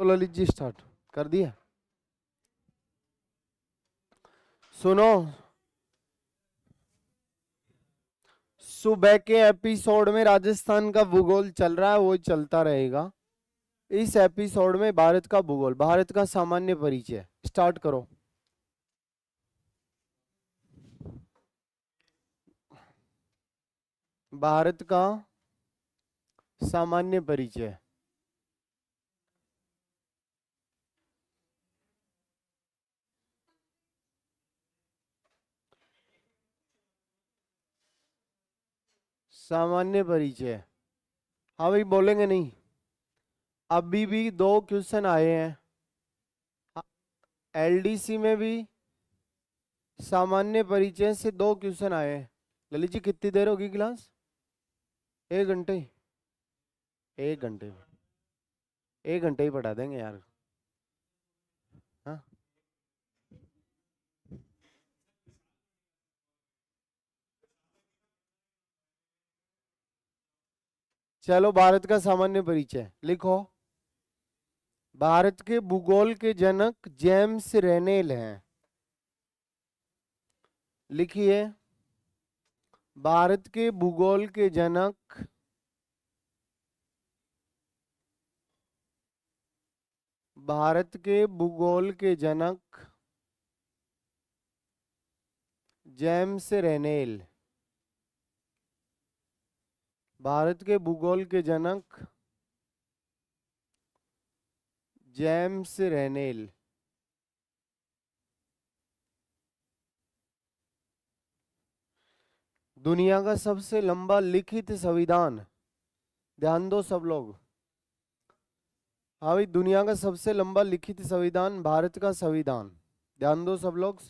तो ललित जी स्टार्ट कर दिया सुनो सुबह के एपिसोड में राजस्थान का भूगोल चल रहा है वो चलता रहेगा इस एपिसोड में भारत का भूगोल भारत का सामान्य परिचय स्टार्ट करो भारत का सामान्य परिचय सामान्य परिचय हाँ भाई बोलेंगे नहीं अभी भी दो क्वेश्चन आए हैं हाँ, एलडीसी में भी सामान्य परिचय से दो क्वेश्चन आए हैं ललित जी कितनी देर होगी क्लास एक घंटे एक घंटे एक घंटे ही पढ़ा देंगे यार चलो भारत का सामान्य परिचय लिखो भारत के भूगोल के जनक जेम्स रेनेल हैं लिखिए भारत के भूगोल के जनक भारत के भूगोल के जनक जेम्स रेनेल भारत के भूगोल के जनक जेम्स रेनेल दुनिया का सबसे लंबा लिखित संविधान ध्यान दो सब लोग हाँ भाई दुनिया का सबसे लंबा लिखित संविधान भारत का संविधान ध्यान दो सब लोग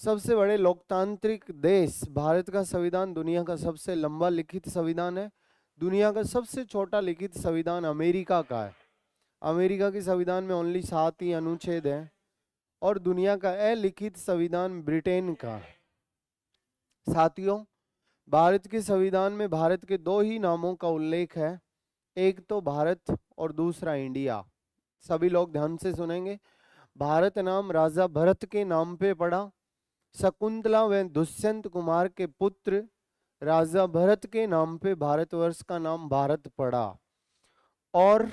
सबसे बड़े लोकतांत्रिक देश भारत का संविधान दुनिया का सबसे लंबा लिखित संविधान है दुनिया का सबसे छोटा लिखित संविधान अमेरिका का है अमेरिका के संविधान में ओनली सात ही अनुच्छेद हैं और दुनिया का अलिखित संविधान ब्रिटेन का है साथियों भारत के संविधान में भारत के दो ही नामों का उल्लेख है एक तो भारत और दूसरा इंडिया सभी लोग ध्यान से सुनेंगे भारत नाम राजा भरत के नाम पे पड़ा शकुंतला व दुष्यंत कुमार के पुत्र राजा भरत के नाम पे भारतवर्ष का नाम भारत पड़ा और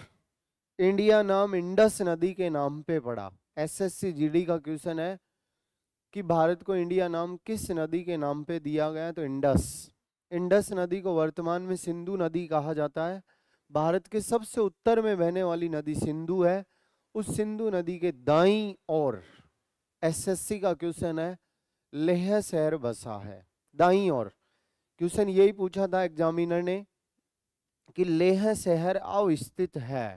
इंडिया नाम इंडस नदी के नाम पे पड़ा एसएससी जीडी का क्वेश्चन है कि भारत को इंडिया नाम किस नदी के नाम पे दिया गया तो इंडस इंडस नदी को वर्तमान में सिंधु नदी कहा जाता है भारत के सबसे उत्तर में बहने वाली नदी सिंधु है उस सिंधु नदी के दाई और एसएससी का क्वेश्चन है लेह शहर बसा है दाई और क्वेश्चन यही पूछा था एग्जामिनर ने कि लेह शहर अवस्थित है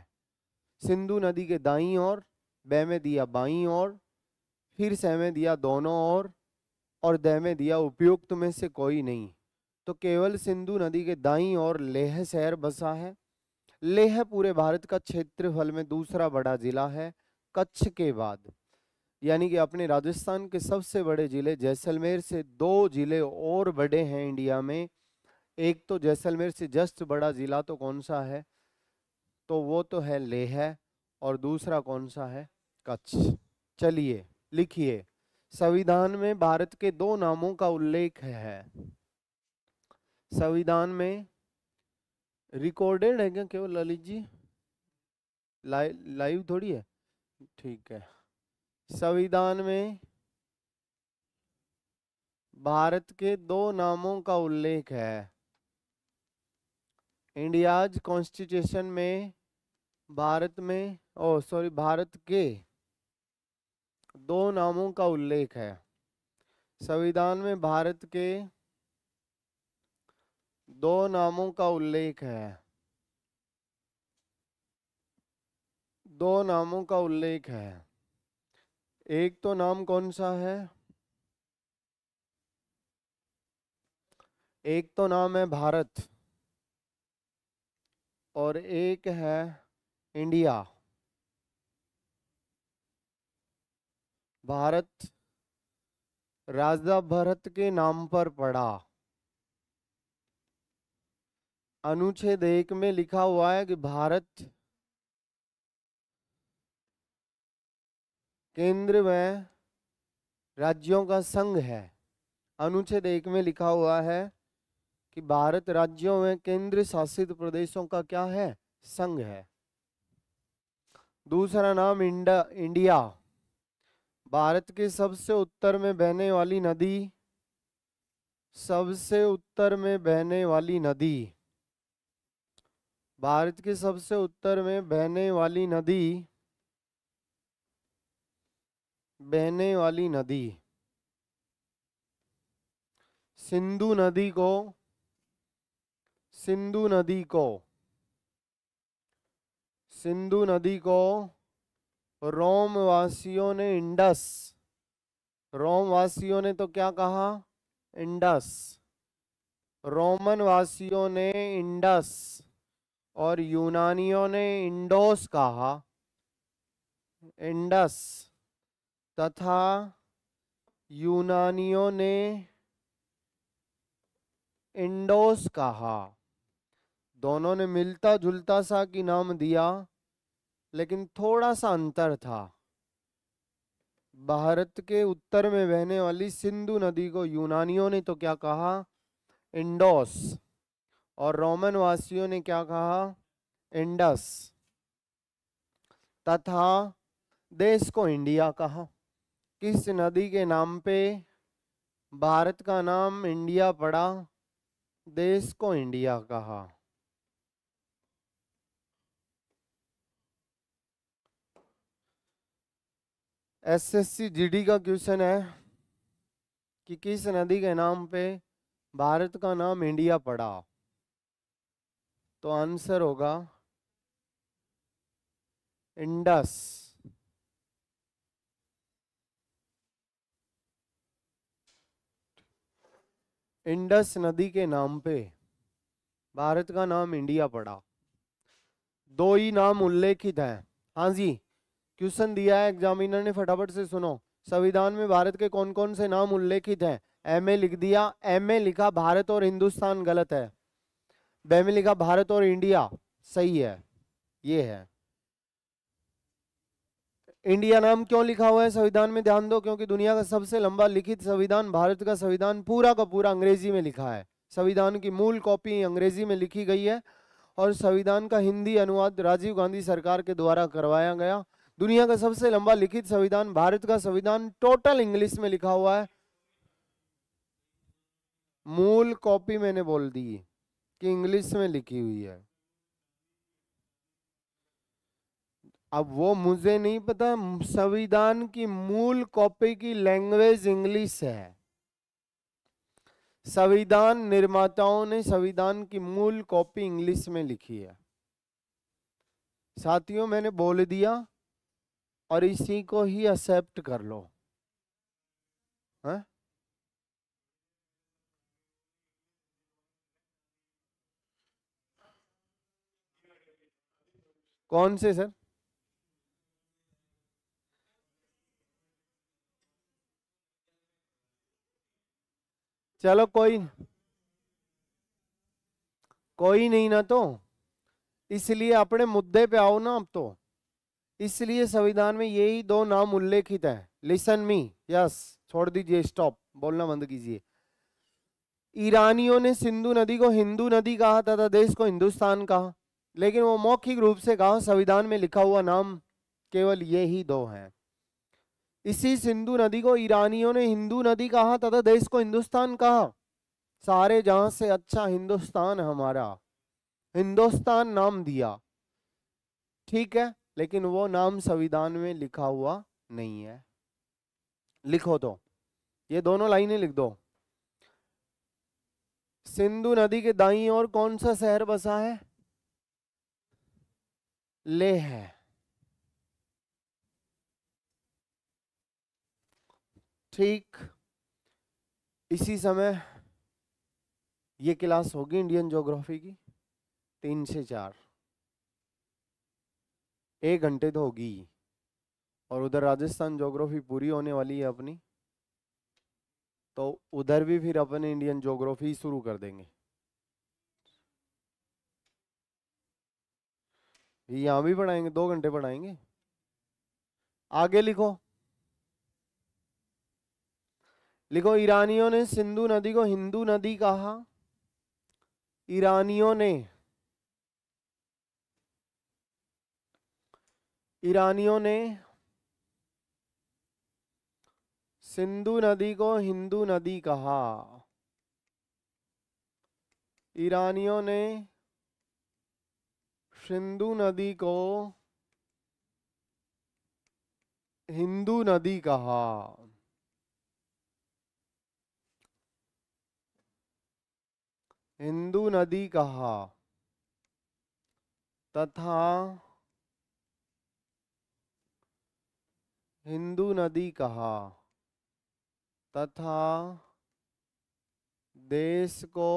सिंधु नदी के दाई और बे में दिया बाई और फिर सह में दिया दोनों और और दह में दिया उपयुक्त में से कोई नहीं तो केवल सिंधु नदी के दाई और लेह शहर बसा है लेह पूरे भारत का क्षेत्रफल में दूसरा बड़ा जिला है कच्छ के बाद यानी कि अपने राजस्थान के सबसे बड़े ज़िले जैसलमेर से दो ज़िले और बड़े हैं इंडिया में एक तो जैसलमेर से जस्ट बड़ा ज़िला तो कौन सा है तो वो तो है लेह और दूसरा कौन सा है कच्छ चलिए लिखिए संविधान में भारत के दो नामों का उल्लेख है संविधान में रिकॉर्डेड है क्या केवल ललित जी लाइव लाइव थोड़ी है ठीक है संविधान में भारत के दो नामों का उल्लेख है इंडियाज कॉन्स्टिट्यूशन में भारत में ओ सॉरी भारत के दो नामों का उल्लेख है संविधान में भारत के दो नामों का उल्लेख है दो नामों का उल्लेख है एक तो नाम कौन सा है एक तो नाम है भारत और एक है इंडिया भारत राजा भरत के नाम पर पड़ा अनुच्छेद एक में लिखा हुआ है कि भारत केंद्र में राज्यों का संघ है अनुच्छेद एक में लिखा हुआ है कि भारत राज्यों में केंद्र शासित प्रदेशों का क्या है संघ है दूसरा नाम इंडा इंडिया भारत के सबसे उत्तर में बहने वाली नदी सबसे उत्तर में बहने वाली नदी भारत के सबसे उत्तर में बहने वाली नदी बहने वाली नदी सिंधु नदी को सिंधु नदी को सिंधु नदी को रोम वासियों ने इंडस रोम वासियों ने तो क्या कहा इंडस रोमन वासियों ने इंडस और यूनानियों ने इंडोस कहा इंडस तथा यूनानियों ने इंडोस कहा दोनों ने मिलता जुलता सा की नाम दिया लेकिन थोड़ा सा अंतर था भारत के उत्तर में बहने वाली सिंधु नदी को यूनानियों ने तो क्या कहा इंडोस और रोमन वासियों ने क्या कहा इंडस तथा देश को इंडिया कहा किस नदी के नाम पे भारत का नाम इंडिया पड़ा देश को इंडिया कहा एसएससी जीडी का क्वेश्चन है कि किस नदी के नाम पे भारत का नाम इंडिया पड़ा तो आंसर होगा इंडस इंडस नदी के नाम पे भारत का नाम इंडिया पड़ा दो ही नाम उल्लेखित हैं हाँ जी क्वेश्चन दिया है एग्जामिनर ने फटाफट से सुनो संविधान में भारत के कौन कौन से नाम उल्लेखित हैं एम ए लिख दिया एम ए लिखा भारत और हिंदुस्तान गलत है बेम लिखा भारत और इंडिया सही है ये है इंडिया नाम क्यों लिखा हुआ है संविधान में ध्यान दो क्योंकि दुनिया का सबसे लंबा लिखित संविधान भारत का संविधान पूरा का पूरा अंग्रेजी में लिखा है संविधान की मूल कॉपी अंग्रेजी में लिखी गई है और संविधान का हिंदी अनुवाद राजीव गांधी सरकार के द्वारा करवाया गया दुनिया का सबसे लंबा लिखित संविधान भारत का संविधान टोटल इंग्लिश में लिखा हुआ है मूल कॉपी मैंने बोल दी कि इंग्लिश में लिखी हुई है अब वो मुझे नहीं पता संविधान की मूल कॉपी की लैंग्वेज इंग्लिश है संविधान निर्माताओं ने संविधान की मूल कॉपी इंग्लिश में लिखी है साथियों मैंने बोल दिया और इसी को ही एक्सेप्ट कर लो है? हाँ? कौन से सर चलो कोई कोई नहीं ना तो इसलिए अपने मुद्दे पे आओ ना अब तो इसलिए संविधान में यही दो नाम उल्लेखित है लिसन मी यस छोड़ दीजिए स्टॉप बोलना बंद कीजिए ईरानियों ने सिंधु नदी को हिंदू नदी कहा तथा देश को हिंदुस्तान कहा लेकिन वो मौखिक रूप से कहा संविधान में लिखा हुआ नाम केवल ये ही दो हैं इसी सिंधु नदी को ईरानियों ने हिंदू नदी कहा तथा देश को हिंदुस्तान कहा सारे जहां से अच्छा हिंदुस्तान हमारा हिंदुस्तान नाम दिया ठीक है लेकिन वो नाम संविधान में लिखा हुआ नहीं है लिखो तो ये दोनों लाइनें लिख दो सिंधु नदी के दाई और कौन सा शहर बसा है ले है ठीक इसी समय ये क्लास होगी इंडियन ज्योग्राफी की तीन से चार एक घंटे तो होगी और उधर राजस्थान ज्योग्राफी पूरी होने वाली है अपनी तो उधर भी फिर अपने इंडियन ज्योग्राफी शुरू कर देंगे यहाँ भी पढ़ाएंगे दो घंटे पढ़ाएंगे आगे लिखो लिखो ईरानियों ने सिंधु नदी को हिंदू नदी कहा ईरानियों ने ईरानियों ने सिंधु नदी को हिंदू नदी कहा ईरानियों ने सिंधु नदी को हिंदू नदी कहा हिंदू नदी कहा तथा हिंदू नदी कहा तथा देश को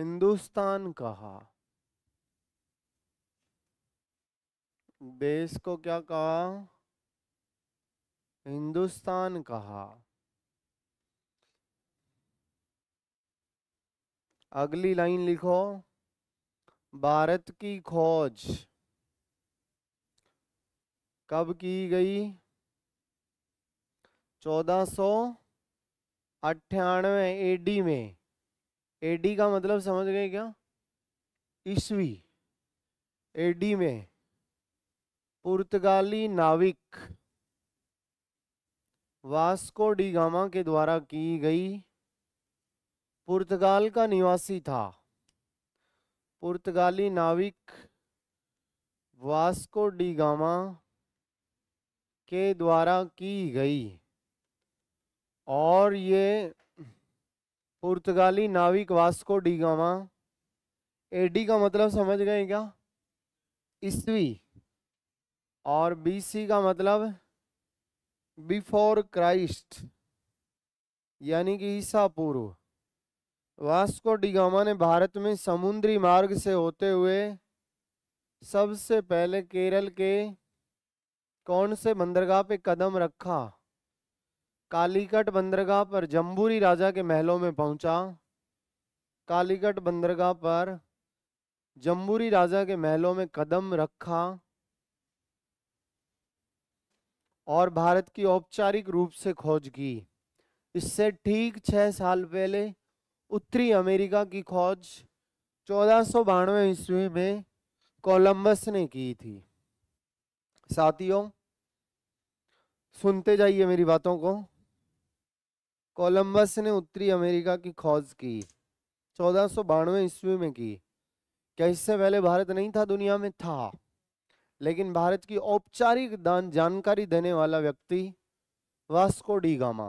हिंदुस्तान कहा देश को क्या कहा हिंदुस्तान कहा अगली लाइन लिखो भारत की खोज कब की गई चौदह सौ अट्ठानवे एडी में एडी का मतलब समझ गए क्या ईस्वी एडी में पुर्तगाली नाविक वास्को डी गामा के द्वारा की गई पुर्तगाल का निवासी था पुर्तगाली नाविक वास्को डी गामा के द्वारा की गई और ये पुर्तगाली नाविक वास्को डी गामा एडी का मतलब समझ गए क्या ईस्वी और बीसी का मतलब बिफोर क्राइस्ट यानी कि ईसा पूर्व वास्को डिगामा ने भारत में समुद्री मार्ग से होते हुए सबसे पहले केरल के कौन से बंदरगाह पे कदम रखा कालीकट बंदरगाह पर जम्बूरी राजा के महलों में पहुंचा कालीकट बंदरगाह पर जम्बूरी राजा के महलों में कदम रखा और भारत की औपचारिक रूप से खोज की इससे ठीक छः साल पहले उत्तरी अमेरिका की खोज चौदह सौ बानवे ईस्वी में कोलंबस ने की थी साथियों सुनते जाइए मेरी बातों को कोलंबस ने उत्तरी अमेरिका की खोज की चौदह सौ बानवे ईस्वी में की क्या इससे पहले भारत नहीं था दुनिया में था लेकिन भारत की औपचारिक दान जानकारी देने वाला व्यक्ति वास्को डी गामा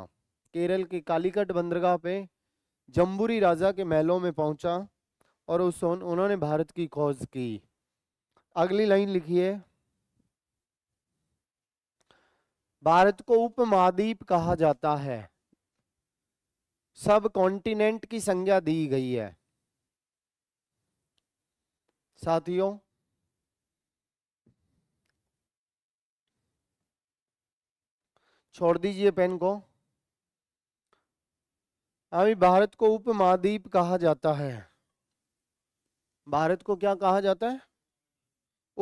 केरल के कालीकट बंदरगाह पे जम्बूरी राजा के महलों में पहुंचा और उस उन्होंने भारत की खोज की अगली लाइन लिखी है भारत को उप महाद्वीप कहा जाता है सब कॉन्टिनेंट की संज्ञा दी गई है साथियों छोड़ दीजिए पेन को अभी भारत को उपमहाद्वीप कहा जाता है भारत को क्या कहा जाता है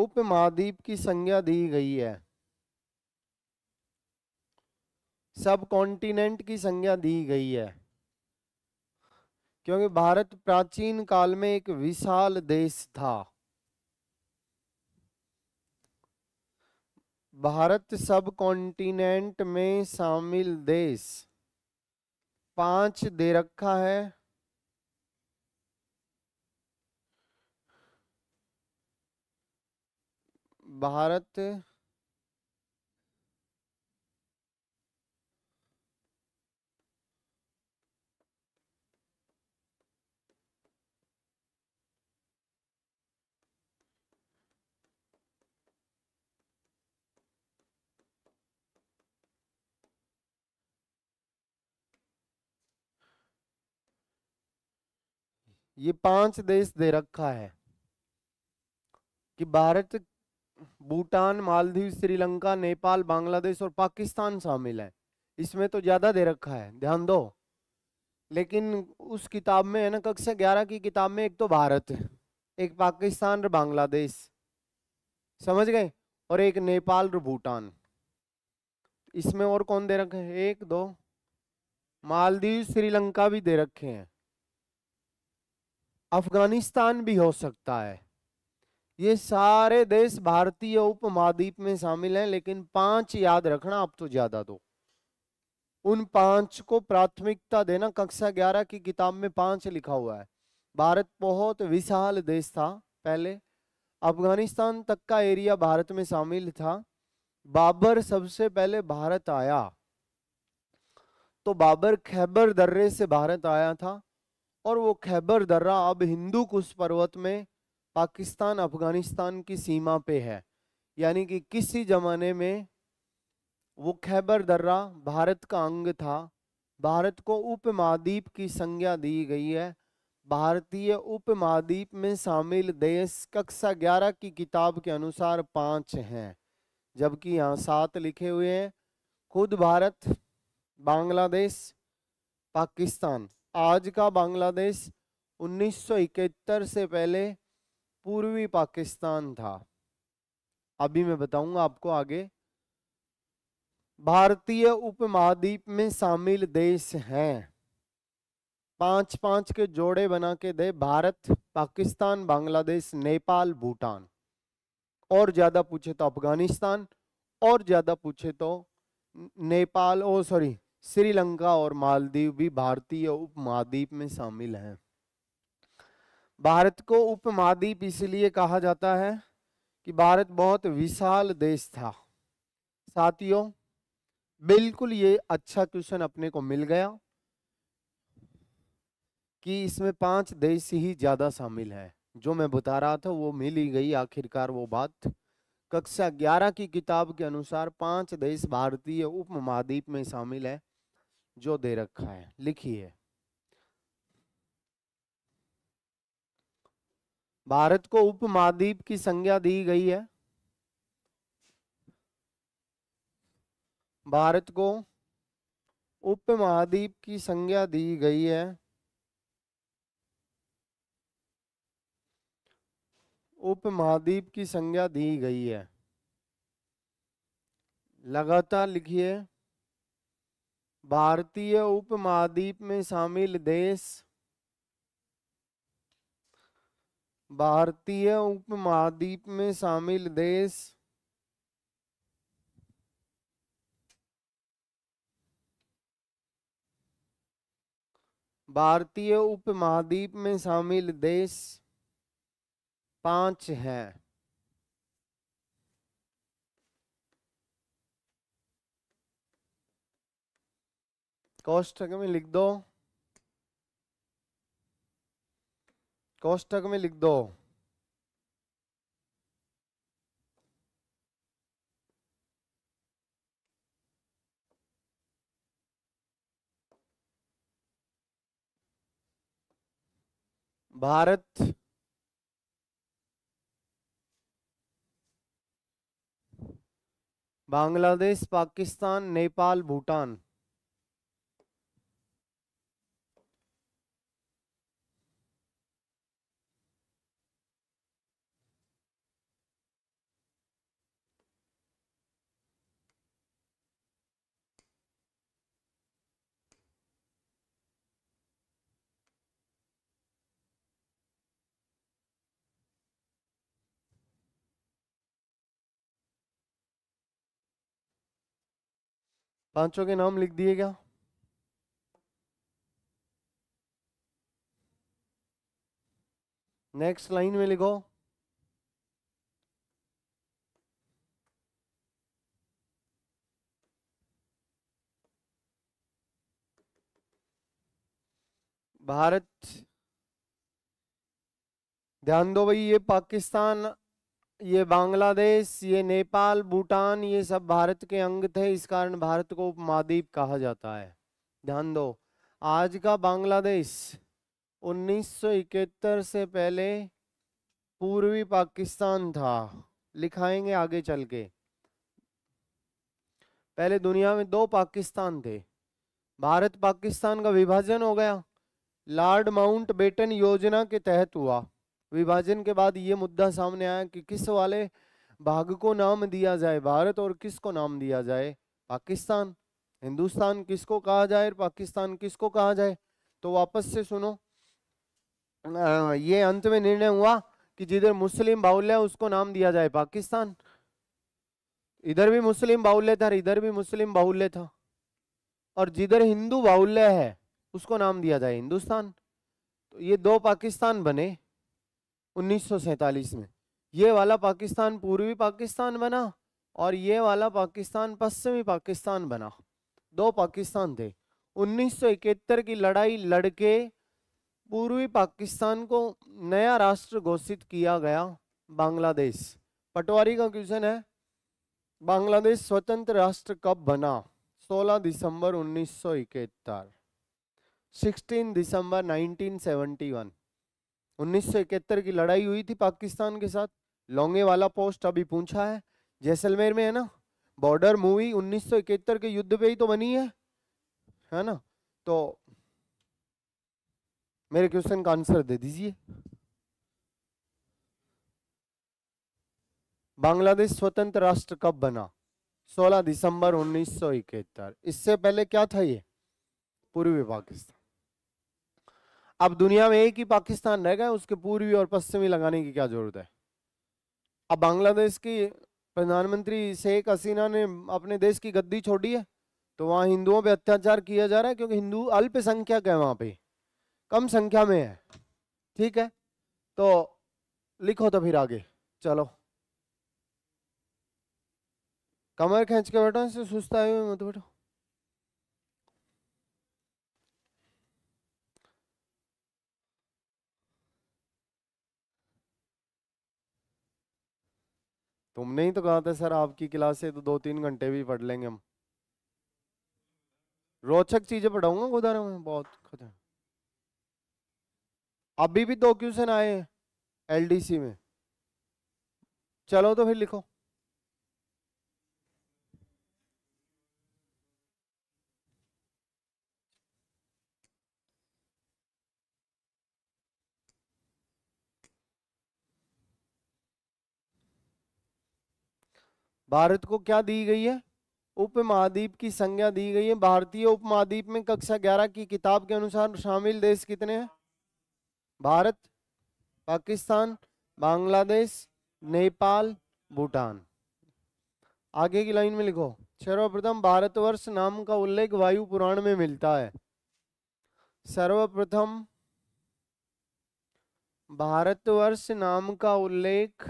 उपमहाद्वीप की संज्ञा दी गई है सब कॉन्टिनेंट की संज्ञा दी गई है क्योंकि भारत प्राचीन काल में एक विशाल देश था भारत सब कॉन्टिनेंट में शामिल देश पांच दे रखा है भारत ये पांच देश दे रखा है कि भारत भूटान मालदीव श्रीलंका नेपाल बांग्लादेश और पाकिस्तान शामिल है इसमें तो ज़्यादा दे रखा है ध्यान दो लेकिन उस किताब में है ना कक्षा ग्यारह की किताब में एक तो भारत एक पाकिस्तान और बांग्लादेश समझ गए और एक नेपाल और भूटान इसमें और कौन दे रखे हैं एक दो मालदीव श्रीलंका भी दे रखे हैं अफगानिस्तान भी हो सकता है ये सारे देश भारतीय उपमहाद्वीप में शामिल हैं लेकिन पांच याद रखना आप तो ज्यादा दो उन पांच को प्राथमिकता देना कक्षा ग्यारह की किताब में पांच लिखा हुआ है भारत बहुत विशाल देश था पहले अफगानिस्तान तक का एरिया भारत में शामिल था बाबर सबसे पहले भारत आया तो बाबर खैबर दर्रे से भारत आया था और वो खैबर दर्रा अब हिंदू कुश पर्वत में पाकिस्तान अफगानिस्तान की सीमा पे है यानी कि किसी ज़माने में वो खैबर दर्रा भारत का अंग था भारत को उपमहाद्वीप की संज्ञा दी गई है भारतीय उपमहाद्वीप में शामिल देश कक्षा ग्यारह की किताब के अनुसार पाँच हैं जबकि यहाँ सात लिखे हुए हैं खुद भारत बांग्लादेश पाकिस्तान आज का बांग्लादेश 1971 से पहले पूर्वी पाकिस्तान था अभी मैं बताऊंगा आपको आगे भारतीय उपमहाद्वीप में शामिल देश हैं पांच पांच के जोड़े बना के दे भारत पाकिस्तान बांग्लादेश नेपाल भूटान और ज़्यादा पूछे तो अफगानिस्तान और ज़्यादा पूछे तो नेपाल ओ सॉरी श्रीलंका और मालदीव भी भारतीय उप महाद्वीप में शामिल हैं भारत को उप महाद्वीप इसलिए कहा जाता है कि भारत बहुत विशाल देश था साथियों बिल्कुल ये अच्छा क्वेश्चन अपने को मिल गया कि इसमें पांच देश ही ज़्यादा शामिल है जो मैं बता रहा था वो मिल ही गई आखिरकार वो बात कक्षा ग्यारह की किताब के अनुसार पांच देश भारतीय उप महाद्वीप में शामिल है जो दे रखा है लिखिए भारत को उपमहाद्वीप की संज्ञा दी गई है भारत को उप महाद्वीप की संज्ञा दी गई है उप महाद्वीप की संज्ञा दी गई है लगातार लिखिए भारतीय उपमहाद्वीप में शामिल देश भारतीय उपमहाद्वीप में शामिल देश भारतीय उपमहाद्वीप में शामिल देश पांच हैं कोष्ठक में लिख दो कोष्ठक में लिख दो भारत बांग्लादेश पाकिस्तान नेपाल भूटान पांचों के नाम लिख दिए क्या नेक्स्ट लाइन में लिखो भारत ध्यान दो भाई ये पाकिस्तान ये बांग्लादेश ये नेपाल भूटान ये सब भारत के अंग थे इस कारण भारत को उपमहाद्वीप कहा जाता है ध्यान दो आज का बांग्लादेश 1971 से पहले पूर्वी पाकिस्तान था लिखाएंगे आगे चल के पहले दुनिया में दो पाकिस्तान थे भारत पाकिस्तान का विभाजन हो गया लॉर्ड माउंट बेटन योजना के तहत हुआ विभाजन के बाद ये मुद्दा सामने आया कि किस वाले भाग को नाम दिया जाए भारत और किस को नाम दिया जाए पाकिस्तान हिंदुस्तान किसको कहा जाए पाकिस्तान किसको कहा जाए तो वापस से सुनो आ, ये अंत में निर्णय हुआ कि जिधर मुस्लिम बाहुल्य उसको नाम दिया जाए पाकिस्तान इधर भी मुस्लिम बाहुल्य था इधर भी मुस्लिम बाहुल्य था और जिधर हिंदू बाहुल्य है उसको नाम दिया जाए हिंदुस्तान तो ये दो पाकिस्तान बने 1947 में ये वाला पाकिस्तान पूर्वी पाकिस्तान बना और ये वाला पाकिस्तान पश्चिमी पाकिस्तान बना दो पाकिस्तान थे 1971 की लड़ाई लड़के पूर्वी पाकिस्तान को नया राष्ट्र घोषित किया गया बांग्लादेश पटवारी का क्वेश्चन है बांग्लादेश स्वतंत्र राष्ट्र कब बना 16 दिसंबर 1971 16 दिसंबर 1971 1971 की लड़ाई हुई थी पाकिस्तान के साथ लौंगे वाला पोस्ट अभी पूछा है जैसलमेर में है ना बॉर्डर मूवी 1971 के युद्ध पे ही तो बनी है है ना तो मेरे क्वेश्चन का आंसर दे दीजिए बांग्लादेश स्वतंत्र राष्ट्र कब बना 16 दिसंबर 1971 इससे पहले क्या था ये पूर्वी पाकिस्तान अब दुनिया में एक ही पाकिस्तान रह गए उसके पूर्वी और पश्चिमी लगाने की क्या जरूरत है अब बांग्लादेश की प्रधानमंत्री शेख हसीना ने अपने देश की गद्दी छोड़ी है तो वहाँ हिंदुओं पे अत्याचार किया जा रहा है क्योंकि हिंदू अल्पसंख्यक है वहाँ पे कम संख्या में है ठीक है तो लिखो तो फिर आगे चलो कमर खींच के बैठो इससे सुस्ता है मत बैठो तुमने ही तो कहा था सर आपकी क्लास से तो दो तीन घंटे भी पढ़ लेंगे हम रोचक चीजें पढ़ाऊंगा गोदारा में बहुत खतरा अभी भी दो क्वेश्चन आए हैं एलडीसी में चलो तो फिर लिखो भारत को क्या दी गई है उपमहाद्वीप की संज्ञा दी गई है भारतीय उपमहाद्वीप में कक्षा ग्यारह की किताब के अनुसार शामिल देश कितने हैं भारत पाकिस्तान बांग्लादेश नेपाल भूटान आगे की लाइन में लिखो सर्वप्रथम भारतवर्ष नाम का उल्लेख वायु पुराण में मिलता है सर्वप्रथम भारतवर्ष नाम का उल्लेख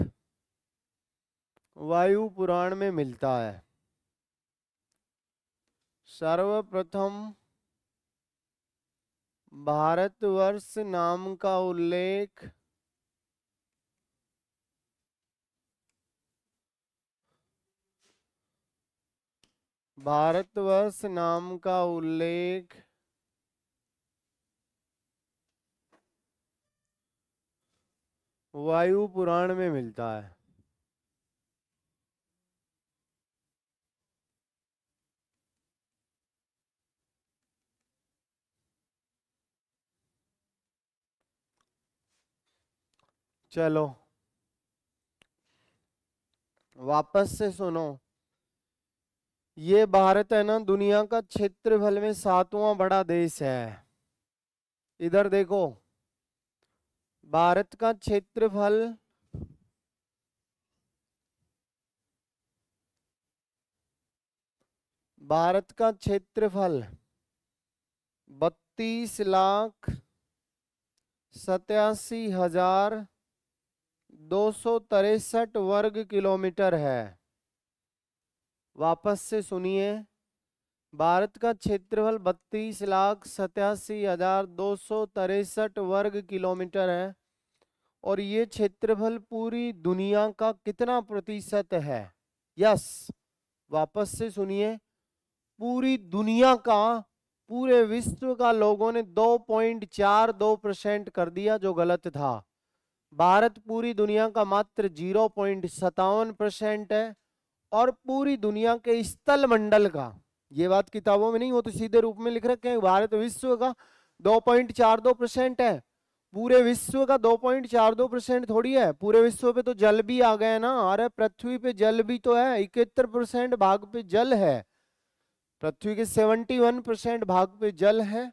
वायु पुराण में मिलता है सर्वप्रथम भारतवर्ष नाम का उल्लेख भारतवर्ष नाम का उल्लेख वायु पुराण में मिलता है चलो वापस से सुनो ये भारत है ना दुनिया का क्षेत्रफल में सातवां बड़ा देश है इधर देखो भारत का क्षेत्रफल भारत का क्षेत्रफल बत्तीस लाख सत्यासी हजार दो वर्ग किलोमीटर है वापस से सुनिए भारत का क्षेत्रफल बत्तीस लाख सतासी हजार दो सौ तिरसठ वर्ग किलोमीटर है और ये क्षेत्रफल पूरी दुनिया का कितना प्रतिशत है यस वापस से सुनिए पूरी दुनिया का पूरे विश्व का लोगों ने 2.42 परसेंट कर दिया जो गलत था भारत पूरी दुनिया का मात्र जीरो पॉइंट सतावन परसेंट है और पूरी दुनिया के स्थल मंडल का ये बात किताबों में नहीं वो तो सीधे रूप में लिख रखे हैं भारत विश्व का दो पॉइंट चार दो परसेंट है पूरे विश्व का दो पॉइंट चार दो परसेंट थोड़ी है पूरे विश्व पे तो जल भी आ गया ना अरे पृथ्वी पे जल भी तो है इकहत्तर परसेंट भाग पे जल है पृथ्वी के सेवेंटी वन परसेंट भाग पे जल है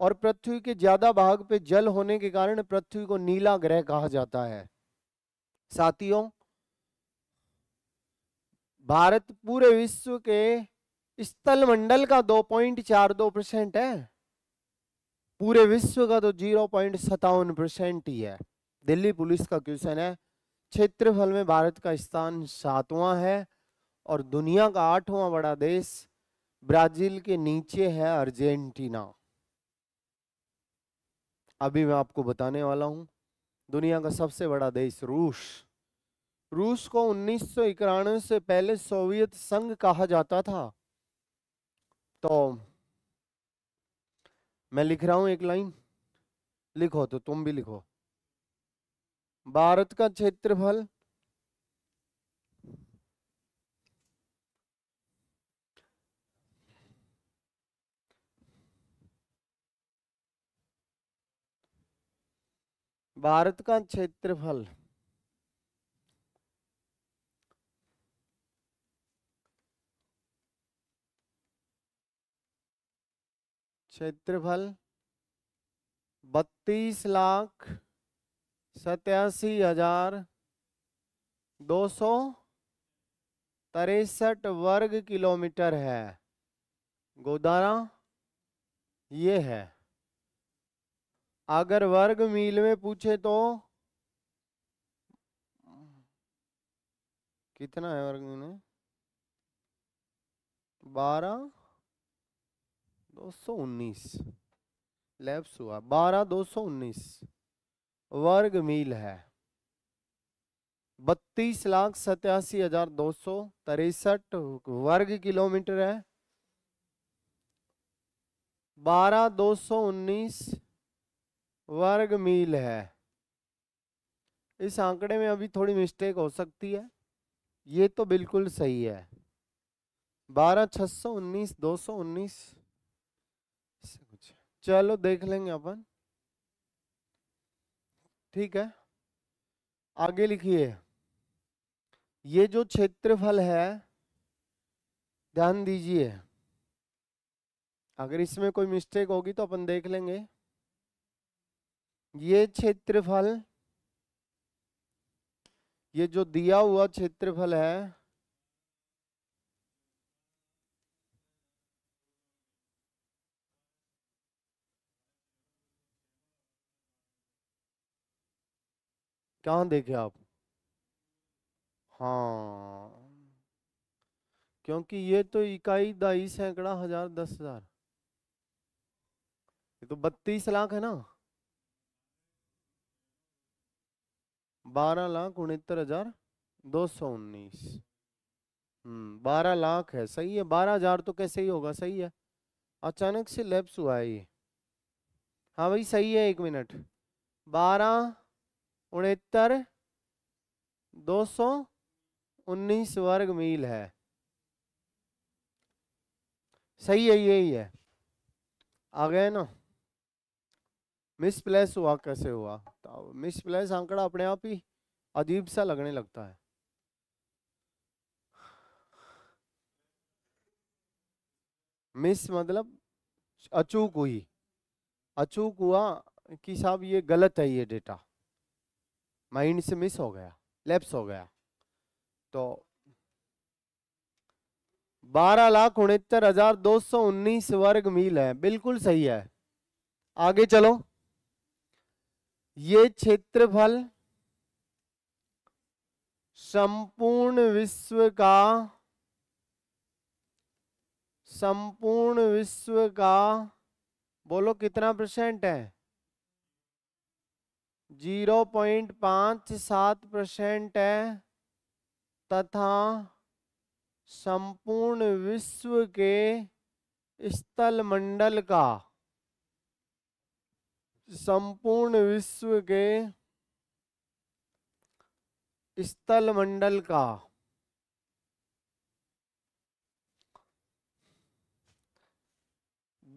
और पृथ्वी के ज़्यादा भाग पे जल होने के कारण पृथ्वी को नीला ग्रह कहा जाता है साथियों भारत पूरे विश्व के स्थल मंडल का 2.42 परसेंट है पूरे विश्व का तो जीरो पॉइंट सतावन परसेंट ही है दिल्ली पुलिस का क्वेश्चन है क्षेत्रफल में भारत का स्थान सातवां है और दुनिया का आठवां बड़ा देश ब्राजील के नीचे है अर्जेंटीना अभी मैं आपको बताने वाला हूँ दुनिया का सबसे बड़ा देश रूस रूस को उन्नीस से पहले सोवियत संघ कहा जाता था तो मैं लिख रहा हूं एक लाइन लिखो तो तुम भी लिखो भारत का क्षेत्रफल भारत का क्षेत्रफल क्षेत्रफल बत्तीस लाख सत्यासी हजार दो सौ तिरसठ वर्ग किलोमीटर है गोदारा ये है अगर वर्ग मील में पूछे तो कितना है वर्ग मील में बारह दो सौ उन्नीस लैब्स हुआ बारह दो सौ उन्नीस वर्ग मील है बत्तीस लाख सत्यासी हजार दो सौ तिरसठ वर्ग किलोमीटर है बारह दो सौ उन्नीस वर्ग मील है इस आंकड़े में अभी थोड़ी मिस्टेक हो सकती है ये तो बिल्कुल सही है बारह छः सौ उन्नीस दो सौ उन्नीस चलो देख लेंगे अपन ठीक है आगे लिखिए ये जो क्षेत्रफल है ध्यान दीजिए अगर इसमें कोई मिस्टेक होगी तो अपन देख लेंगे ये क्षेत्रफल ये जो दिया हुआ क्षेत्रफल है कहा देखे आप हाँ क्योंकि ये तो इकाई दाई सैकड़ा हजार दस हजार ये तो बत्तीस लाख है ना बारह लाख उनहत्तर हजार दो सौ उन्नीस हम्म, बारह लाख है सही है बारह हजार तो कैसे ही होगा सही है अचानक से लेप्स हुआ है ये हाँ भाई सही है एक मिनट बारह उनहत्तर दो सौ उन्नीस वर्ग मील है सही है यही है आ गए ना मिसप्लेस हुआ कैसे हुआ तो मिसप्लेस आंकड़ा अपने आप ही अजीब सा लगने लगता है मिस मतलब अचूक हुई अचूक हुआ कि साहब ये गलत है ये डेटा माइंड से मिस हो गया लैप्स हो गया तो बारह लाख उनहत्तर हजार दो सौ उन्नीस वर्ग मील है बिल्कुल सही है आगे चलो ये क्षेत्रफल संपूर्ण विश्व का संपूर्ण विश्व का बोलो कितना परसेंट है जीरो पॉइंट पाँच सात परसेंट है तथा संपूर्ण विश्व के स्थल मंडल का संपूर्ण विश्व के स्थल मंडल का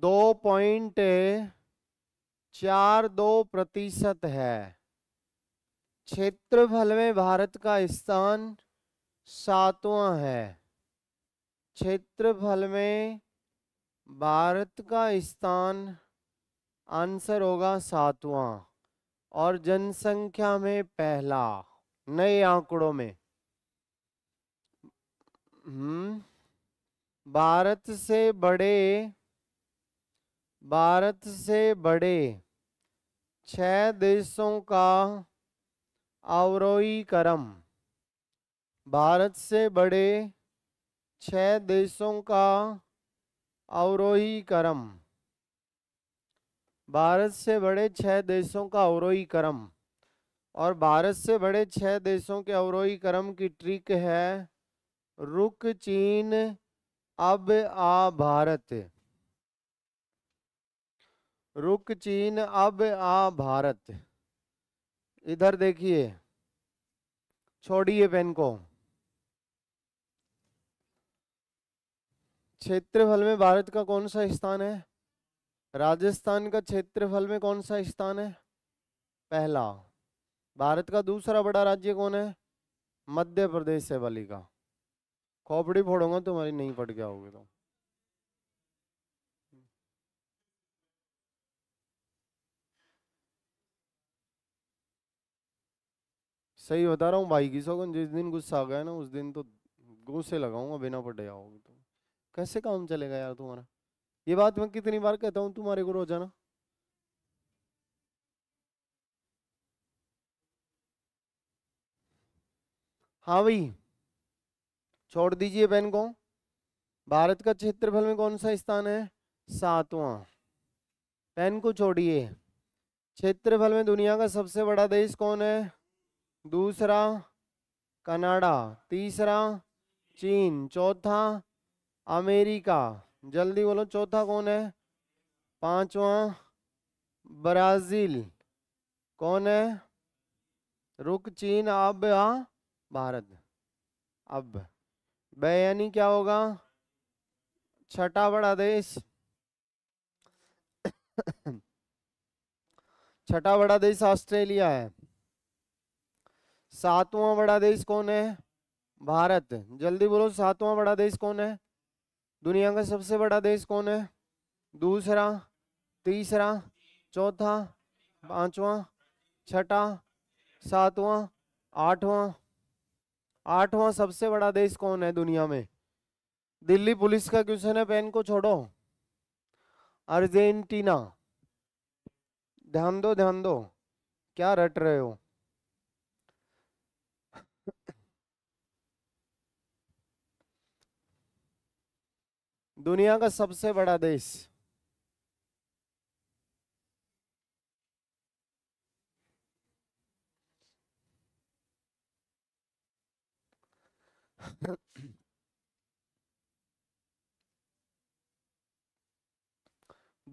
दो पॉइंट चार दो प्रतिशत है क्षेत्रफल में भारत का स्थान सातवा है क्षेत्रफल में भारत का स्थान आंसर होगा सातवां और जनसंख्या में पहला नए आंकड़ों में हम्म भारत से बड़े भारत से बड़े छह देशों का अवरोही क्रम भारत से बड़े छह देशों का अवरोही क्रम भारत से बड़े छह देशों का अवरोही क्रम और भारत से बड़े छह देशों के अवरोही क्रम की ट्रिक है रुक चीन अब आ भारत रुक चीन अब आ भारत इधर देखिए छोड़िए पेन को क्षेत्रफल में भारत का कौन सा स्थान है राजस्थान का क्षेत्रफल में कौन सा स्थान है पहला भारत का दूसरा बड़ा राज्य कौन है मध्य प्रदेश है बली का खोपड़ी फोड़ूंगा तुम्हारी नहीं पड़ गया होगी तो सही बता रहा हूँ भाई की सौगन जिस दिन गुस्सा आ गया ना उस दिन तो गुस्से लगाऊंगा बिना पटे आओगे तो कैसे काम चलेगा यार तुम्हारा ये बात मैं कितनी बार कहता हूँ तुम्हारे को रोजाना हाँ भाई छोड़ दीजिए बहन को भारत का क्षेत्रफल में कौन सा स्थान है सातवां पेन को छोड़िए क्षेत्रफल में दुनिया का सबसे बड़ा देश कौन है दूसरा कनाडा तीसरा चीन चौथा अमेरिका जल्दी बोलो चौथा कौन है पांचवा ब्राज़ील कौन है रुक चीन अब आ भारत अब बे यानी क्या होगा छठा बड़ा देश छठा बड़ा देश ऑस्ट्रेलिया है सातवां बड़ा देश कौन है भारत जल्दी बोलो सातवां बड़ा देश कौन है दुनिया का सबसे बड़ा देश कौन है दूसरा तीसरा चौथा पांचवा छठा सातवां आठवां आठवां सबसे बड़ा देश कौन है दुनिया में दिल्ली पुलिस का क्वेश्चन है पेन को छोड़ो अर्जेंटीना ध्यान दो ध्यान दो क्या रट रहे हो दुनिया का सबसे बड़ा देश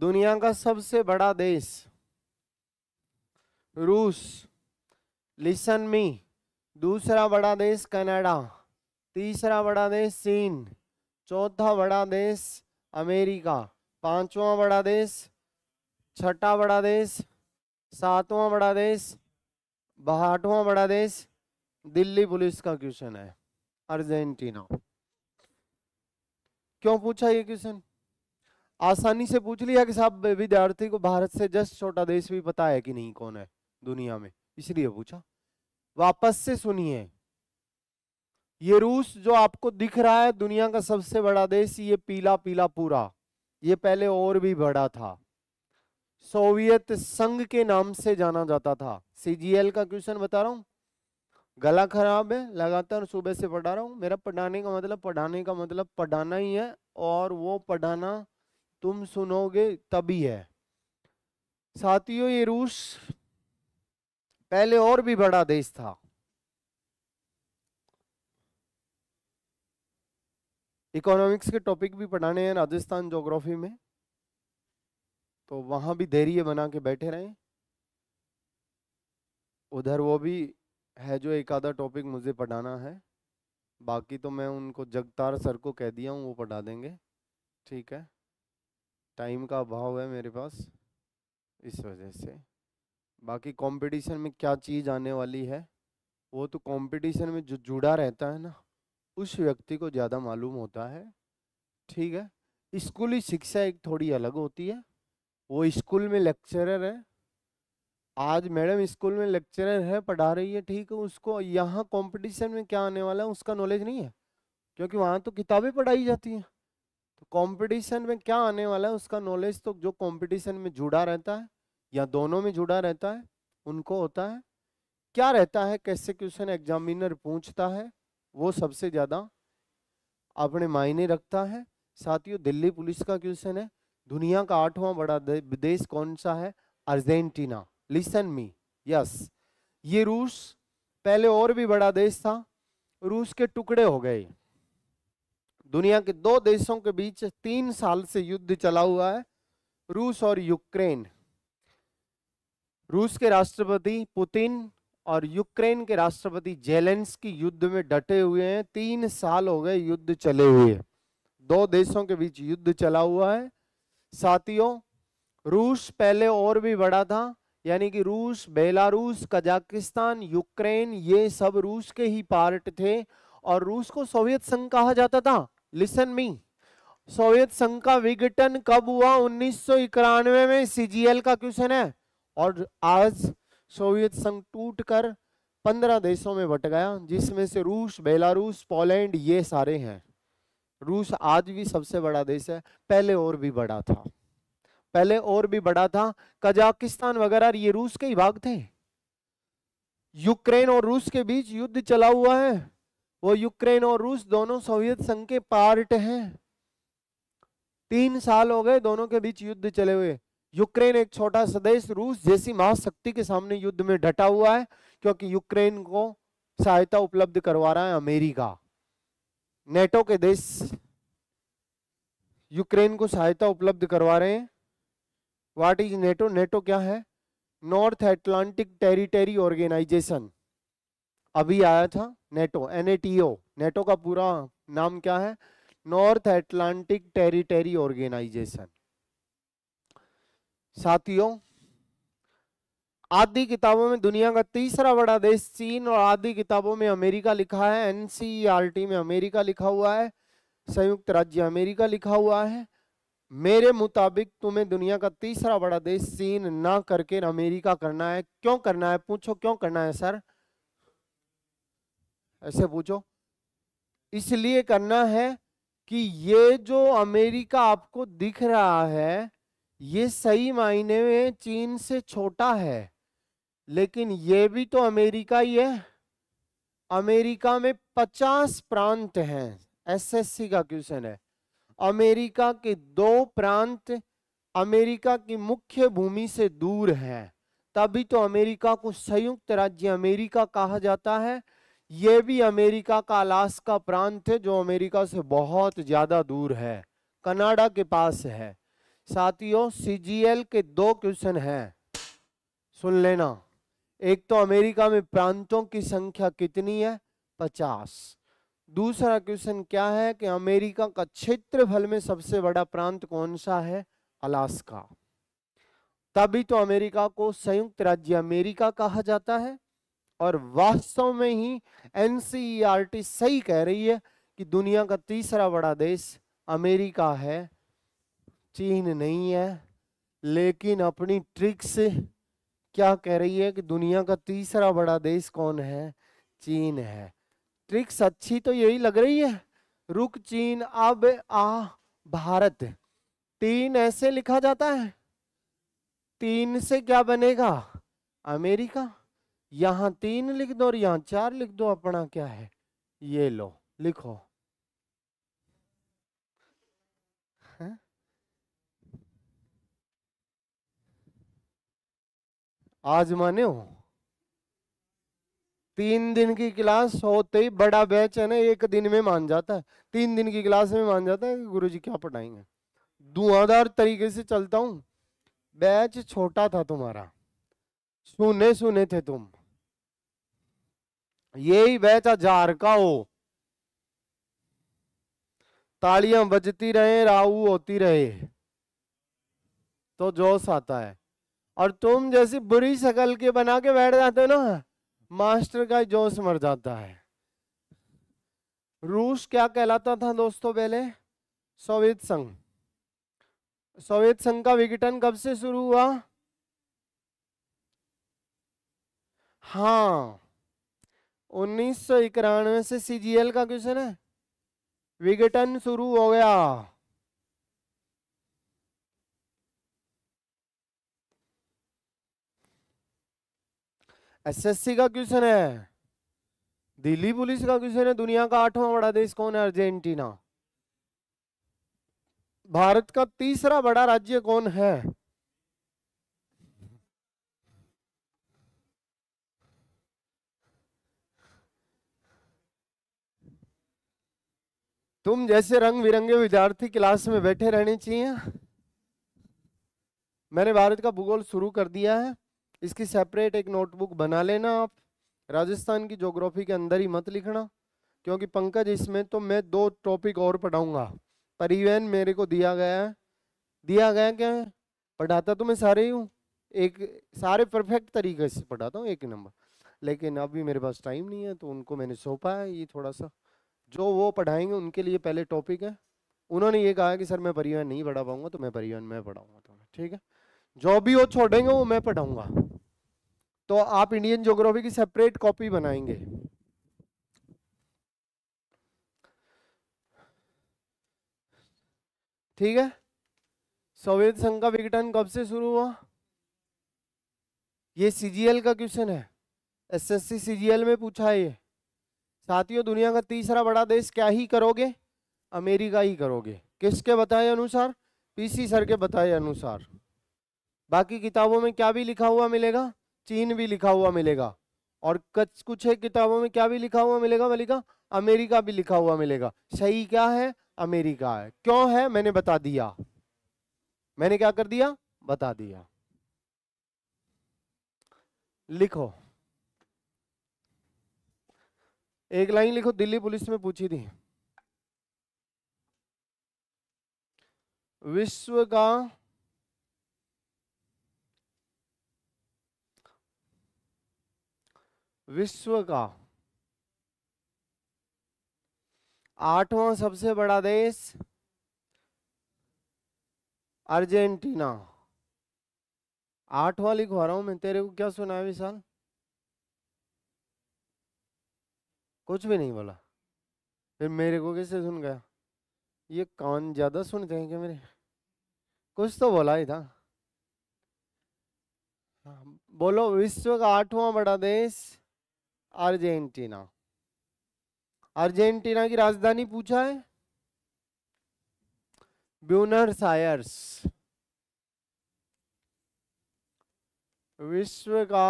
दुनिया का सबसे बड़ा देश रूस लिसन मी दूसरा बड़ा देश कनाडा तीसरा बड़ा देश चीन चौथा बड़ा देश अमेरिका पांचवा बड़ा देश छठा बड़ा देश सातवा बड़ा देश बहाठवा बड़ा देश दिल्ली पुलिस का क्वेश्चन है अर्जेंटीना क्यों पूछा ये क्वेश्चन आसानी से पूछ लिया कि साहब विद्यार्थी को भारत से जस्ट छोटा देश भी पता है कि नहीं कौन है दुनिया में इसलिए पूछा वापस से सुनिए ये रूस जो आपको दिख रहा है दुनिया का सबसे बड़ा देश ये पीला पीला पूरा ये पहले और भी बड़ा था सोवियत संघ के नाम से जाना जाता था सीजीएल का क्वेश्चन बता रहा हूँ गला खराब है लगातार सुबह से पढ़ा रहा हूँ मेरा पढ़ाने का मतलब पढ़ाने का मतलब पढ़ाना ही है और वो पढ़ाना तुम सुनोगे तभी है साथियों ये रूस पहले और भी बड़ा देश था इकोनॉमिक्स के टॉपिक भी पढ़ाने हैं राजस्थान जोग्राफी में तो वहाँ भी धैर्य बना के बैठे रहें उधर वो भी है जो एक आधा टॉपिक मुझे पढ़ाना है बाकी तो मैं उनको जगतार सर को कह दिया हूँ वो पढ़ा देंगे ठीक है टाइम का अभाव है मेरे पास इस वजह से बाकी कंपटीशन में क्या चीज़ आने वाली है वो तो कंपटीशन में जो जुड़ा रहता है ना उस व्यक्ति को ज़्यादा मालूम होता है ठीक है स्कूली शिक्षा एक थोड़ी अलग होती है वो स्कूल में लेक्चरर है आज मैडम स्कूल में लेक्चरर है पढ़ा रही है ठीक है उसको यहाँ कंपटीशन में क्या आने वाला है उसका नॉलेज नहीं है क्योंकि वहाँ तो किताबें पढ़ाई जाती हैं तो कॉम्पिटिशन में क्या आने वाला है उसका नॉलेज तो जो कॉम्पिटिशन में जुड़ा रहता है या दोनों में जुड़ा रहता है उनको होता है क्या रहता है कैसे क्वेश्चन एग्जामिनर पूछता है वो सबसे ज़्यादा अपने मायने रखता है साथियों दिल्ली पुलिस का क्वेश्चन है दुनिया का आठवां बड़ा विदेश कौन सा है अर्जेंटीना लिसन मी यस ये रूस पहले और भी बड़ा देश था रूस के टुकड़े हो गए दुनिया के दो देशों के बीच तीन साल से युद्ध चला हुआ है रूस और यूक्रेन रूस के राष्ट्रपति पुतिन और यूक्रेन के राष्ट्रपति जेलेंस की युद्ध में डटे हुए हैं तीन साल हो गए युद्ध चले हुए दो देशों के बीच युद्ध चला हुआ है साथियों रूस पहले और भी बड़ा था यानी कि रूस बेलारूस कजाकिस्तान यूक्रेन ये सब रूस के ही पार्ट थे और रूस को सोवियत संघ कहा जाता था लिसन मी सोवियत संघ का विघटन कब हुआ उन्नीस में सीजीएल का क्वेश्चन है और आज सोवियत संघ टूटकर पंद्रह देशों में बट गया जिसमें से रूस बेलारूस पोलैंड ये सारे हैं रूस आज भी सबसे बड़ा देश है पहले और भी बड़ा था पहले और भी बड़ा था कजाकिस्तान वगैरह ये रूस के ही भाग थे यूक्रेन और रूस के बीच युद्ध चला हुआ है वो यूक्रेन और रूस दोनों सोवियत संघ के पार्ट हैं तीन साल हो गए दोनों के बीच युद्ध चले हुए यूक्रेन एक छोटा सा देश रूस जैसी महाशक्ति के सामने युद्ध में डटा हुआ है क्योंकि यूक्रेन को सहायता उपलब्ध करवा रहा है अमेरिका नेटो के देश यूक्रेन को सहायता उपलब्ध करवा रहे हैं व्हाट इज नेटो नेटो क्या है नॉर्थ एटलांटिक टेरिटरी ऑर्गेनाइजेशन अभी आया था नेटो एन नेटो का पूरा नाम क्या है नॉर्थ एटलांटिक टेरिटरी ऑर्गेनाइजेशन साथियों आधी किताबों में दुनिया का तीसरा बड़ा देश चीन और आधी किताबों में अमेरिका लिखा है एनसीईआरटी e में अमेरिका लिखा हुआ है संयुक्त राज्य अमेरिका लिखा हुआ है मेरे मुताबिक तुम्हें दुनिया का तीसरा बड़ा देश चीन ना करके अमेरिका करना है क्यों करना है पूछो क्यों करना है सर ऐसे पूछो इसलिए करना है कि ये जो अमेरिका आपको दिख रहा है ये सही मायने में चीन से छोटा है लेकिन ये भी तो अमेरिका ही है अमेरिका में पचास प्रांत हैं एसएससी का क्वेश्चन है अमेरिका के दो प्रांत अमेरिका की मुख्य भूमि से दूर हैं तभी तो अमेरिका को संयुक्त राज्य अमेरिका कहा जाता है ये भी अमेरिका का अलास्का प्रांत है जो अमेरिका से बहुत ज़्यादा दूर है कनाडा के पास है साथियों सी के दो क्वेश्चन हैं सुन लेना एक तो अमेरिका में प्रांतों की संख्या कितनी है पचास दूसरा क्वेश्चन क्या है कि अमेरिका का क्षेत्रफल में सबसे बड़ा प्रांत कौन सा है अलास्का तभी तो अमेरिका को संयुक्त राज्य अमेरिका कहा जाता है और वास्तव में ही एनसीईआरटी e सही कह रही है कि दुनिया का तीसरा बड़ा देश अमेरिका है चीन नहीं है लेकिन अपनी ट्रिक से क्या कह रही है कि दुनिया का तीसरा बड़ा देश कौन है चीन है ट्रिक्स अच्छी तो यही लग रही है रुक चीन अब आ भारत तीन ऐसे लिखा जाता है तीन से क्या बनेगा अमेरिका यहाँ तीन लिख दो और यहाँ चार लिख दो अपना क्या है ये लो लिखो माने हो तीन दिन की क्लास होते ही बड़ा बैच है ना एक दिन में मान जाता है तीन दिन की क्लास में मान जाता है कि गुरु जी क्या पढ़ाएंगे धुआंधार तरीके से चलता हूं बैच छोटा था तुम्हारा सुने सुने थे तुम यही बैच हजार का हो तालियां बजती रहे राहू होती रहे तो जोश आता है और तुम जैसी बुरी शकल के बना के बैठ जाते हो ना मास्टर का जोश मर जाता है रूस क्या कहलाता था दोस्तों पहले सोवियत संघ सोवियत संघ का विघटन कब से शुरू हुआ हाँ उन्नीस सौ इक्यानवे से सीजीएल का क्वेश्चन है विघटन शुरू हो गया एसएससी का क्वेश्चन है दिल्ली पुलिस का क्वेश्चन है दुनिया का आठवां बड़ा देश कौन है अर्जेंटीना भारत का तीसरा बड़ा राज्य कौन है तुम जैसे रंग बिरंगे विद्यार्थी क्लास में बैठे रहने चाहिए मैंने भारत का भूगोल शुरू कर दिया है इसकी सेपरेट एक नोटबुक बना लेना आप राजस्थान की जोग्राफी के अंदर ही मत लिखना क्योंकि पंकज इसमें तो मैं दो टॉपिक और पढ़ाऊँगा परिवहन मेरे को दिया गया है दिया गया क्या है पढ़ाता तो मैं सारे ही हूँ एक सारे परफेक्ट तरीके से पढ़ाता हूँ एक नंबर लेकिन अभी मेरे पास टाइम नहीं है तो उनको मैंने सौंपा है ये थोड़ा सा जो वो पढ़ाएंगे उनके लिए पहले टॉपिक है उन्होंने ये कहा कि सर मैं परिवहन नहीं पढ़ा पाऊंगा तो मैं परिवहन में पढ़ाऊंगा तुम्हें ठीक है जो भी वो छोड़ेंगे वो मैं पढ़ाऊंगा तो आप इंडियन ज्योग्राफी की सेपरेट कॉपी बनाएंगे ठीक है सोवियत संघ का विघटन कब से शुरू हुआ ये सीजीएल का क्वेश्चन है एसएससी सीजीएल में पूछा है ये साथियों दुनिया का तीसरा बड़ा देश क्या ही करोगे अमेरिका ही करोगे किसके बताए अनुसार पीसी सर के बताए अनुसार बाकी किताबों में क्या भी लिखा हुआ मिलेगा चीन भी लिखा हुआ मिलेगा और कुछ कुछ है किताबों में क्या भी लिखा हुआ मिलेगा मलिका अमेरिका भी लिखा हुआ मिलेगा सही क्या है अमेरिका है क्यों है मैंने बता दिया मैंने क्या कर दिया बता दिया लिखो एक लाइन लिखो दिल्ली पुलिस में पूछी थी विश्व का विश्व का आठवां सबसे बड़ा देश अर्जेंटीना आठवां लिखवा रहा हूं मैं तेरे को क्या सुना है विशाल कुछ भी नहीं बोला फिर मेरे को कैसे सुन गया ये कान ज्यादा सुनते हैं क्या मेरे कुछ तो बोला ही था बोलो विश्व का आठवां बड़ा देश अर्जेंटीना अर्जेंटीना की राजधानी पूछा है ब्यूनर्स आयर्स विश्व का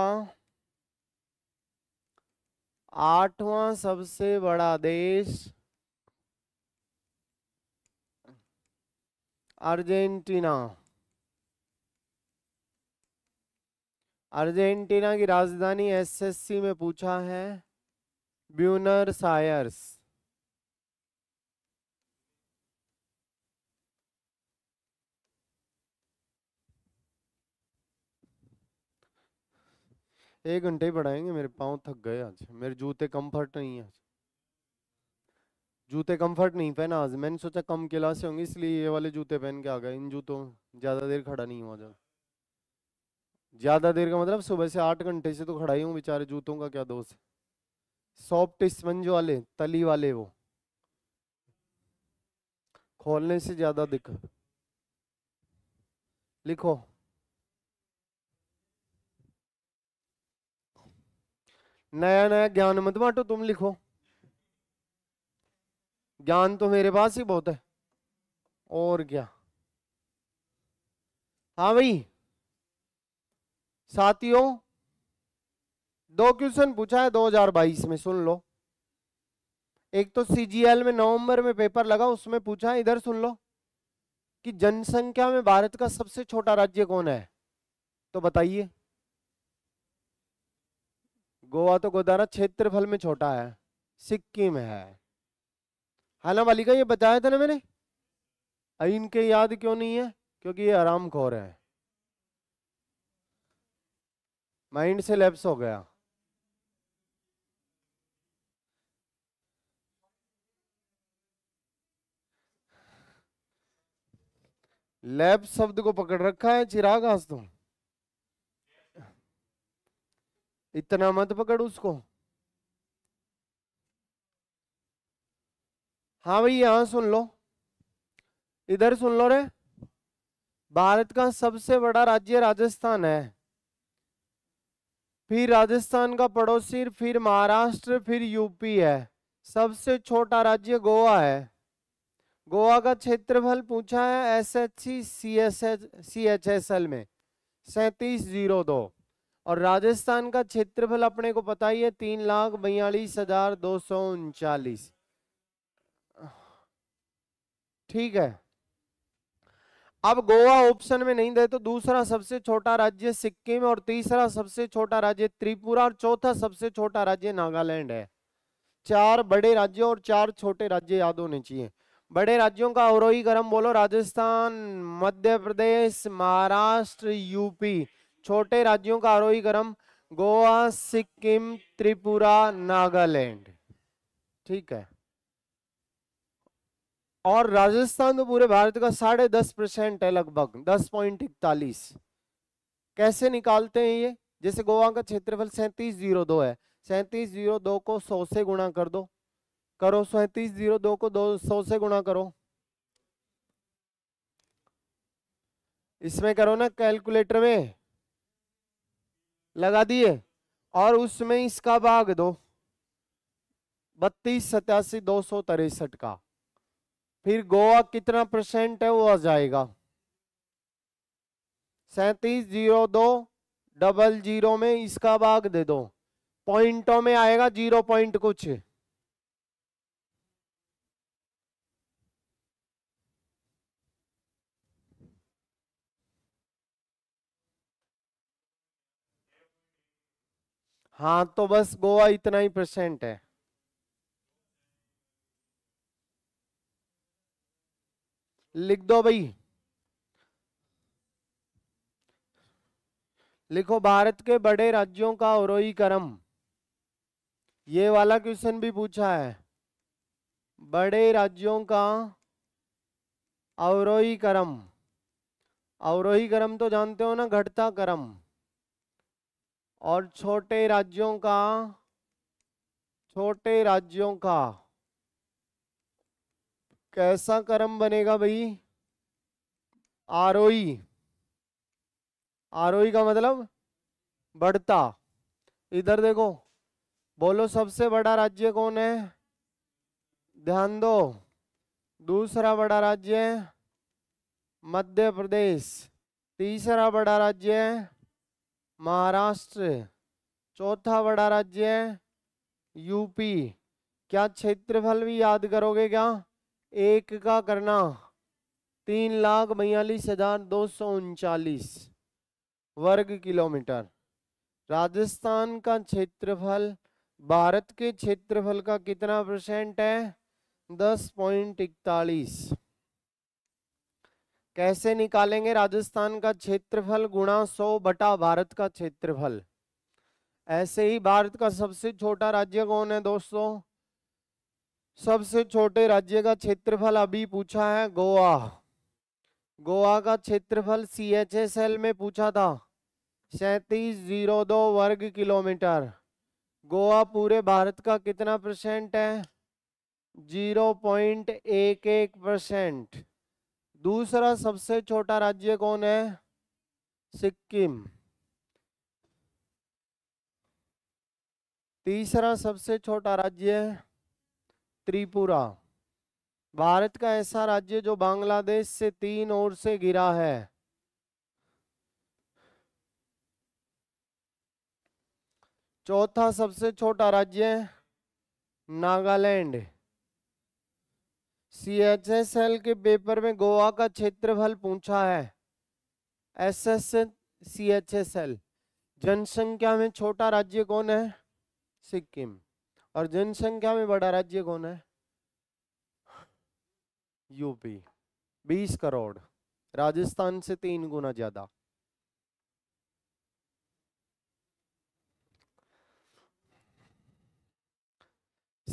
आठवां सबसे बड़ा देश अर्जेंटीना अर्जेंटीना की राजधानी एसएससी में पूछा है ब्यूनर सायर्स एक घंटे ही पढ़ाएंगे मेरे पाँव थक गए आज मेरे जूते कंफर्ट नहीं है जूते कंफर्ट नहीं पहना आज मैंने सोचा कम क्लास से होंगे इसलिए ये वाले जूते पहन के आ गए इन जूतों ज़्यादा देर खड़ा नहीं हुआ जाए ज़्यादा देर का मतलब सुबह से आठ घंटे से तो खड़ा ही हूँ बेचारे जूतों का क्या दोष सॉफ्ट स्पंज वाले तली वाले वो खोलने से ज़्यादा दिक्कत लिखो नया नया ज्ञान मत बांटो तुम लिखो ज्ञान तो मेरे पास ही बहुत है और क्या हाँ भाई साथियों दो क्वेश्चन पूछा है 2022 में सुन लो एक तो सीजीएल में नवंबर में पेपर लगा उसमें पूछा है इधर सुन लो कि जनसंख्या में भारत का सबसे छोटा राज्य कौन है तो बताइए गोवा तो गोदारा क्षेत्रफल में छोटा है सिक्किम है हाला वाली का ये बताया था ना मैंने इनके याद क्यों नहीं है क्योंकि ये आराम खोर है माइंड से लैप्स हो गया लैब शब्द को पकड़ रखा है चिराग हंस तुम इतना मत पकड़ उसको हाँ भाई यहां सुन लो इधर सुन लो रे भारत का सबसे बड़ा राज्य राजस्थान है फिर राजस्थान का पड़ोसी फिर महाराष्ट्र फिर यूपी है सबसे छोटा राज्य गोवा है गोवा का क्षेत्रफल पूछा है S H C C S H C H S L में सैतीस जीरो दो और राजस्थान का क्षेत्रफल अपने को पता ही है तीन लाख बयालीस हजार दो सौ उनचालीस ठीक है अब गोवा ऑप्शन में नहीं दे तो दूसरा सबसे छोटा राज्य सिक्किम और तीसरा सबसे छोटा राज्य त्रिपुरा और चौथा सबसे छोटा राज्य नागालैंड है चार बड़े राज्यों और चार छोटे राज्य याद होने चाहिए बड़े राज्यों का अवरोही गर्म बोलो राजस्थान मध्य प्रदेश महाराष्ट्र यूपी छोटे राज्यों का अवरोही गर्म गोवा सिक्किम त्रिपुरा नागालैंड ठीक है और राजस्थान तो पूरे भारत का साढ़े दस परसेंट है लगभग दस पॉइंट इकतालीस कैसे निकालते हैं ये जैसे गोवा का क्षेत्रफल सैंतीस जीरो दो है सैंतीस जीरो दो को सौ से गुणा कर दो करो सैंतीस जीरो दो को दो सौ से गुणा करो इसमें करो ना कैलकुलेटर में लगा दिए और उसमें इसका भाग दो बत्तीस सतासी दो सौ तिरसठ का फिर गोवा कितना परसेंट है वो आ जाएगा सैतीस जीरो दो डबल जीरो में इसका भाग दे दो पॉइंटों में आएगा जीरो पॉइंट कुछ हाँ तो बस गोवा इतना ही परसेंट है लिख दो भाई लिखो भारत के बड़े राज्यों का औरोही क्रम ये वाला क्वेश्चन भी पूछा है बड़े राज्यों का अवरोही क्रम अवरोही क्रम तो जानते हो ना घटता क्रम और छोटे राज्यों का छोटे राज्यों का कैसा कर्म बनेगा भाई आरोही आरोही का मतलब बढ़ता इधर देखो बोलो सबसे बड़ा राज्य कौन है ध्यान दो दूसरा बड़ा राज्य है मध्य प्रदेश तीसरा बड़ा राज्य है महाराष्ट्र चौथा बड़ा राज्य है यूपी क्या क्षेत्रफल भी याद करोगे क्या एक का करना तीन लाख बयालीस हजार दो सौ उनचालीस वर्ग किलोमीटर राजस्थान का क्षेत्रफल भारत के क्षेत्रफल का कितना परसेंट है दस पॉइंट इकतालीस कैसे निकालेंगे राजस्थान का क्षेत्रफल गुणा सौ बटा भारत का क्षेत्रफल ऐसे ही भारत का सबसे छोटा राज्य कौन है दोस्तों सबसे छोटे राज्य का क्षेत्रफल अभी पूछा है गोवा गोवा का क्षेत्रफल सी एच एस एल में पूछा था सैंतीस जीरो दो वर्ग किलोमीटर गोवा पूरे भारत का कितना परसेंट है जीरो पॉइंट एक एक परसेंट दूसरा सबसे छोटा राज्य कौन है सिक्किम तीसरा सबसे छोटा राज्य है त्रिपुरा भारत का ऐसा राज्य जो बांग्लादेश से तीन ओर से घिरा है चौथा सबसे छोटा राज्य Nagaland C H S L के पेपर में गोवा का क्षेत्रफल पूछा है S S C H S L जनसंख्या में छोटा राज्य कौन है सिक्किम और जनसंख्या में बड़ा राज्य कौन है यूपी बीस करोड़ राजस्थान से तीन गुना ज्यादा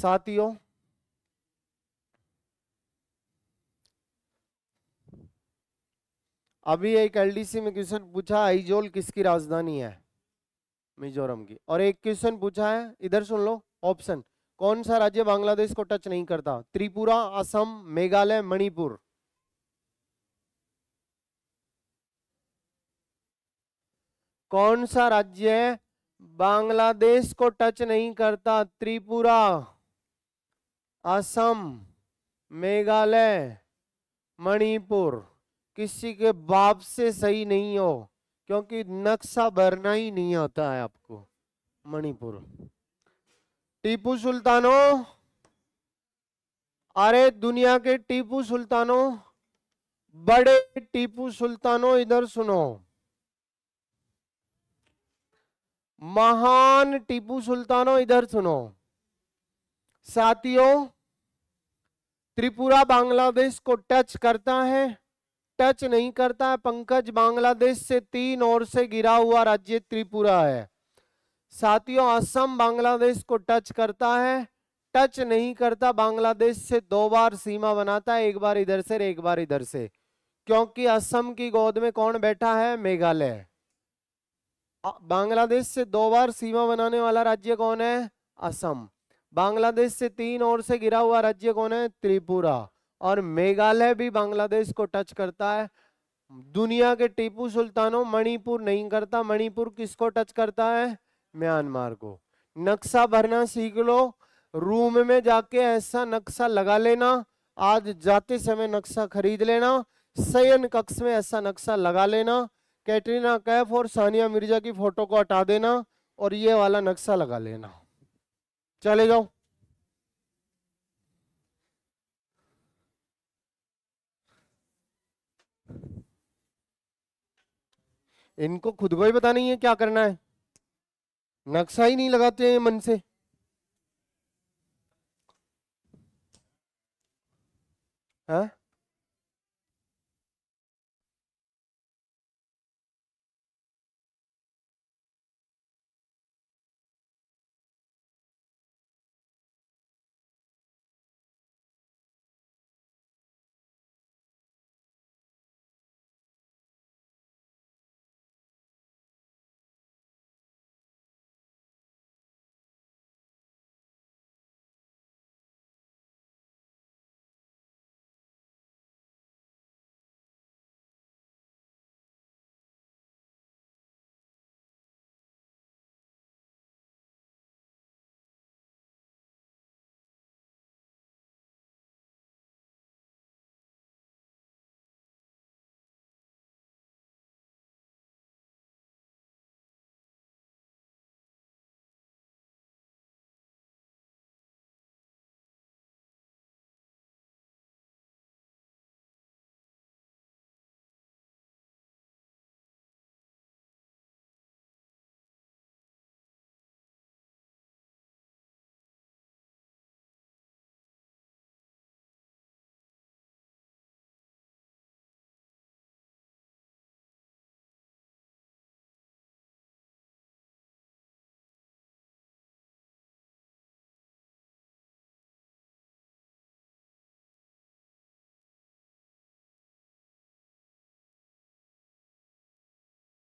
साथियों अभी एक एलडीसी में क्वेश्चन पूछा आइजोल किसकी राजधानी है मिजोरम की और एक क्वेश्चन पूछा है इधर सुन लो ऑप्शन कौन सा राज्य बांग्लादेश को टच नहीं करता त्रिपुरा असम मेघालय मणिपुर कौन सा राज्य बांग्लादेश को टच नहीं करता त्रिपुरा असम मेघालय मणिपुर किसी के बाप से सही नहीं हो क्योंकि नक्शा भरना ही नहीं आता है आपको मणिपुर टीपू सुल्तानो अरे दुनिया के टीपू सुल्तानो बड़े टीपू सुल्तानो इधर सुनो महान टीपू सुल्तानो इधर सुनो साथियों त्रिपुरा बांग्लादेश को टच करता है टच नहीं करता है पंकज बांग्लादेश से तीन और से गिरा हुआ राज्य त्रिपुरा है साथियों असम बांग्लादेश को टच करता है टच नहीं करता बांग्लादेश से दो बार सीमा बनाता है एक बार इधर से एक बार इधर से क्योंकि असम की गोद में कौन बैठा है मेघालय बांग्लादेश से दो बार सीमा बनाने वाला राज्य कौन है असम बांग्लादेश से तीन ओर से गिरा हुआ राज्य कौन है त्रिपुरा और मेघालय भी बांग्लादेश को टच करता है दुनिया के टीपू सुल्तानों मणिपुर नहीं करता मणिपुर किसको टच करता है म्यांमार को नक्शा भरना सीख लो रूम में जाके ऐसा नक्शा लगा लेना आज जाते समय नक्शा खरीद लेना शयन कक्ष में ऐसा नक्शा लगा लेना कैटरीना कैफ और सानिया मिर्जा की फोटो को हटा देना और ये वाला नक्शा लगा लेना चले जाओ इनको खुद को ही पता नहीं है क्या करना है नक्शा ही नहीं लगाते हैं मन से हाँ